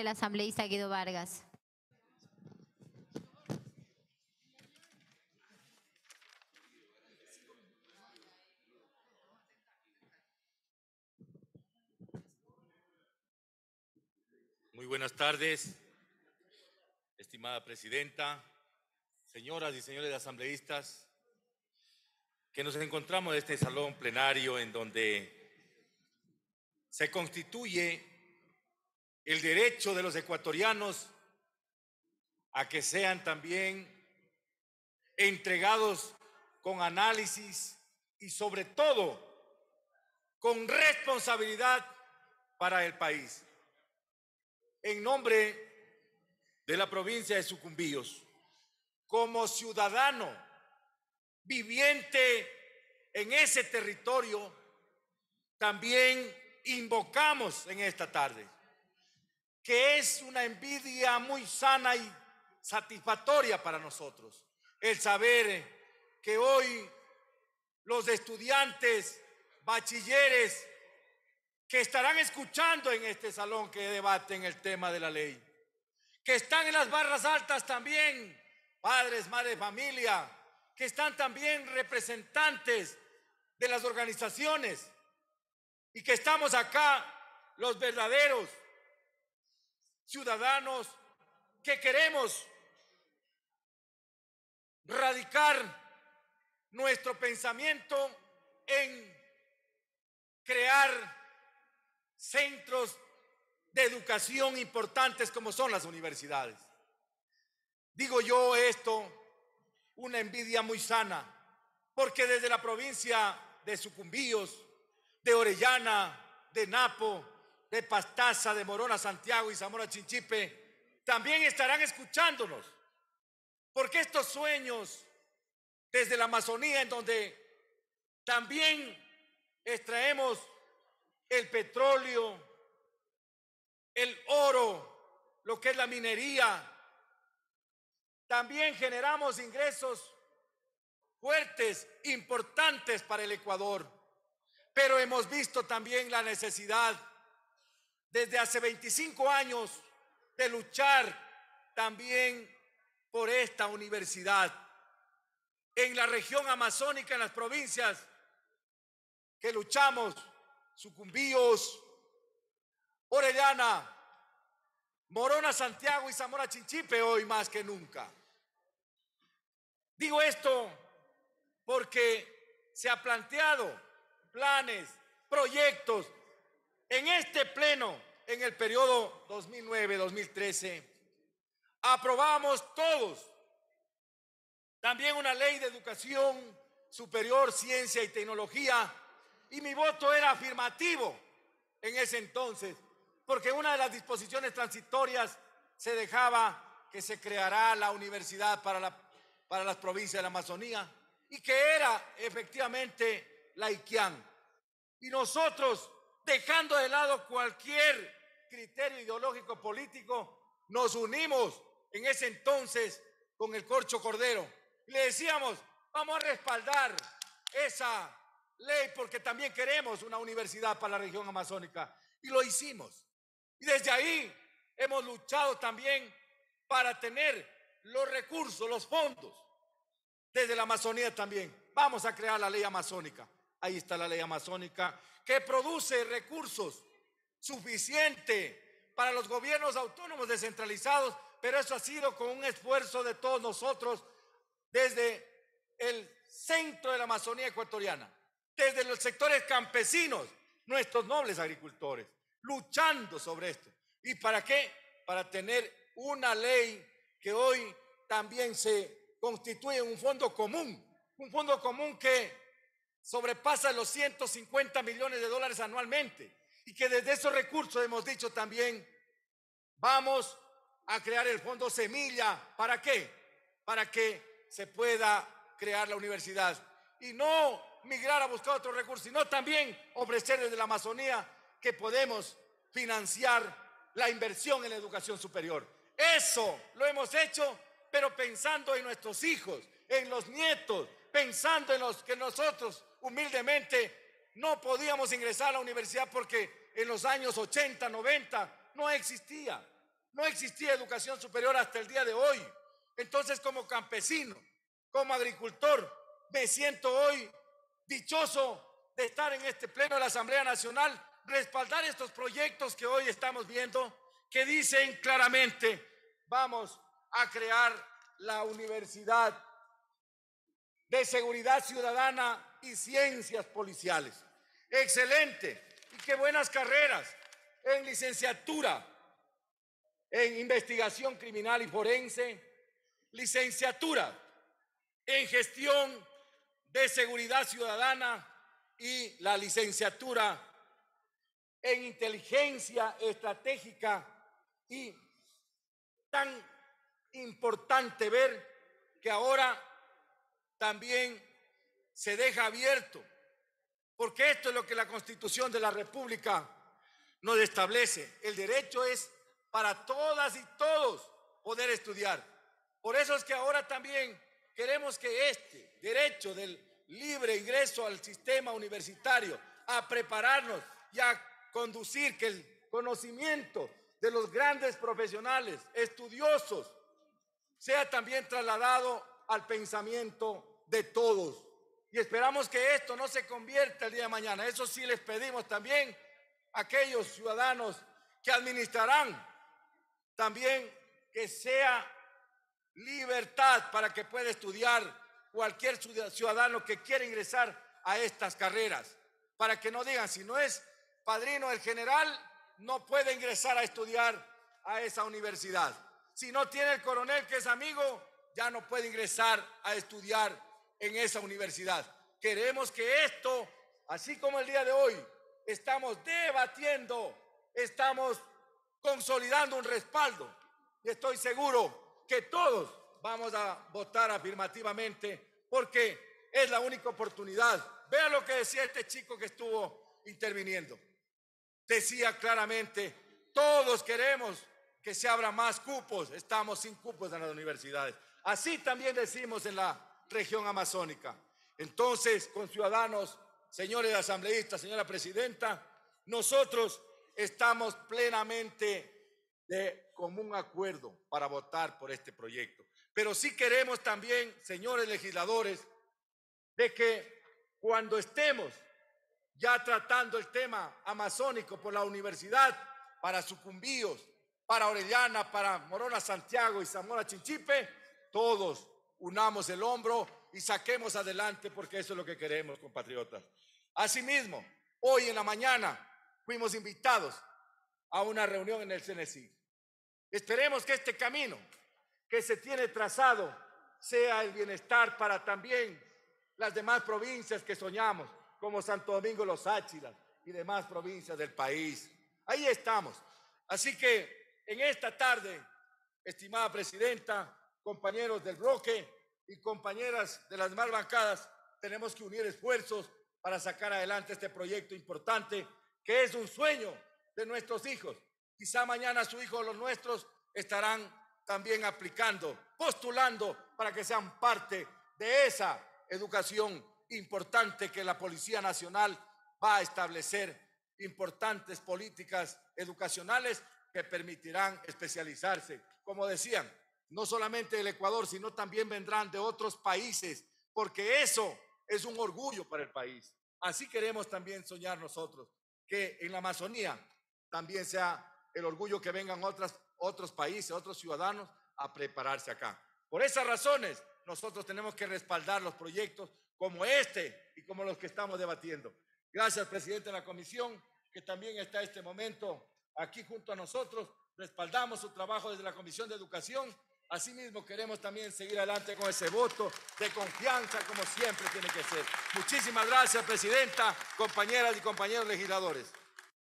el asambleísta Guido Vargas. Muy buenas tardes, estimada presidenta, señoras y señores asambleístas, que nos encontramos en este salón plenario en donde se constituye el derecho de los ecuatorianos a que sean también entregados con análisis y sobre todo con responsabilidad para el país. En nombre de la provincia de Sucumbíos, como ciudadano viviente en ese territorio, también invocamos en esta tarde que es una envidia muy sana y satisfactoria para nosotros. El saber eh, que hoy los estudiantes, bachilleres, que estarán escuchando en este salón que debaten el tema de la ley, que están en las barras altas también, padres, madres, familia, que están también representantes de las organizaciones y que estamos acá los verdaderos ciudadanos que queremos radicar nuestro pensamiento en crear centros de educación importantes como son las universidades. Digo yo esto, una envidia muy sana, porque desde la provincia de Sucumbíos, de Orellana, de Napo, de Pastaza, de Morona, Santiago y Zamora Chinchipe, también estarán escuchándonos. Porque estos sueños desde la Amazonía, en donde también extraemos el petróleo, el oro, lo que es la minería, también generamos ingresos fuertes, importantes para el Ecuador. Pero hemos visto también la necesidad desde hace 25 años de luchar también por esta universidad en la región amazónica, en las provincias que luchamos, Sucumbíos, Orellana, Morona, Santiago y Zamora Chinchipe hoy más que nunca. Digo esto porque se ha planteado planes, proyectos, en este pleno, en el periodo 2009-2013, aprobamos todos también una ley de educación superior, ciencia y tecnología, y mi voto era afirmativo en ese entonces, porque una de las disposiciones transitorias se dejaba que se creará la universidad para, la, para las provincias de la Amazonía, y que era efectivamente la IQIAN. Y nosotros dejando de lado cualquier criterio ideológico político, nos unimos en ese entonces con el Corcho Cordero. le decíamos, vamos a respaldar esa ley porque también queremos una universidad para la región amazónica. Y lo hicimos. Y desde ahí hemos luchado también para tener los recursos, los fondos, desde la Amazonía también. Vamos a crear la ley amazónica. Ahí está la ley amazónica que produce recursos suficientes para los gobiernos autónomos descentralizados, pero eso ha sido con un esfuerzo de todos nosotros desde el centro de la Amazonía ecuatoriana, desde los sectores campesinos, nuestros nobles agricultores, luchando sobre esto. ¿Y para qué? Para tener una ley que hoy también se constituye un fondo común, un fondo común que sobrepasa los 150 millones de dólares anualmente y que desde esos recursos hemos dicho también, vamos a crear el fondo semilla. ¿Para qué? Para que se pueda crear la universidad y no migrar a buscar otros recursos, sino también ofrecer desde la Amazonía que podemos financiar la inversión en la educación superior. Eso lo hemos hecho, pero pensando en nuestros hijos, en los nietos, pensando en los que nosotros humildemente no podíamos ingresar a la universidad porque en los años 80, 90 no existía. No existía educación superior hasta el día de hoy. Entonces, como campesino, como agricultor, me siento hoy dichoso de estar en este pleno de la Asamblea Nacional, respaldar estos proyectos que hoy estamos viendo, que dicen claramente, vamos a crear la universidad de seguridad ciudadana y ciencias policiales. Excelente. Y qué buenas carreras en licenciatura, en investigación criminal y forense, licenciatura en gestión de seguridad ciudadana y la licenciatura en inteligencia estratégica y tan importante ver que ahora también se deja abierto, porque esto es lo que la Constitución de la República nos establece. El derecho es para todas y todos poder estudiar. Por eso es que ahora también queremos que este derecho del libre ingreso al sistema universitario, a prepararnos y a conducir que el conocimiento de los grandes profesionales, estudiosos, sea también trasladado al pensamiento de todos. Y esperamos que esto no se convierta el día de mañana. Eso sí les pedimos también a aquellos ciudadanos que administrarán también que sea libertad para que pueda estudiar cualquier ciudadano que quiera ingresar a estas carreras, para que no digan, si no es padrino el general, no puede ingresar a estudiar a esa universidad. Si no tiene el coronel que es amigo, ya no puede ingresar a estudiar en esa universidad. Queremos que esto, así como el día de hoy, estamos debatiendo, estamos consolidando un respaldo. Y estoy seguro que todos vamos a votar afirmativamente porque es la única oportunidad. Vea lo que decía este chico que estuvo interviniendo. Decía claramente, todos queremos que se abran más cupos, estamos sin cupos en las universidades. Así también decimos en la región amazónica. Entonces, con ciudadanos, señores asambleístas, señora presidenta, nosotros estamos plenamente de común acuerdo para votar por este proyecto. Pero sí queremos también, señores legisladores, de que cuando estemos ya tratando el tema amazónico por la universidad, para Sucumbíos, para Orellana, para Morona Santiago y Zamora Chinchipe, todos unamos el hombro y saquemos adelante porque eso es lo que queremos, compatriotas. Asimismo, hoy en la mañana fuimos invitados a una reunión en el CNC. Esperemos que este camino que se tiene trazado sea el bienestar para también las demás provincias que soñamos, como Santo Domingo, Los Áchilas y demás provincias del país. Ahí estamos. Así que en esta tarde, estimada presidenta, compañeros del bloque y compañeras de las más bancadas, tenemos que unir esfuerzos para sacar adelante este proyecto importante que es un sueño de nuestros hijos. Quizá mañana su hijo o los nuestros estarán también aplicando, postulando para que sean parte de esa educación importante que la Policía Nacional va a establecer, importantes políticas educacionales que permitirán especializarse. Como decían, no solamente del Ecuador, sino también vendrán de otros países, porque eso es un orgullo para el país. Así queremos también soñar nosotros, que en la Amazonía también sea el orgullo que vengan otras, otros países, otros ciudadanos a prepararse acá. Por esas razones, nosotros tenemos que respaldar los proyectos como este y como los que estamos debatiendo. Gracias, presidente de la comisión, que también está este momento aquí junto a nosotros. Respaldamos su trabajo desde la Comisión de Educación Asimismo, queremos también seguir adelante con ese voto de confianza, como siempre tiene que ser. Muchísimas gracias, Presidenta, compañeras y compañeros legisladores.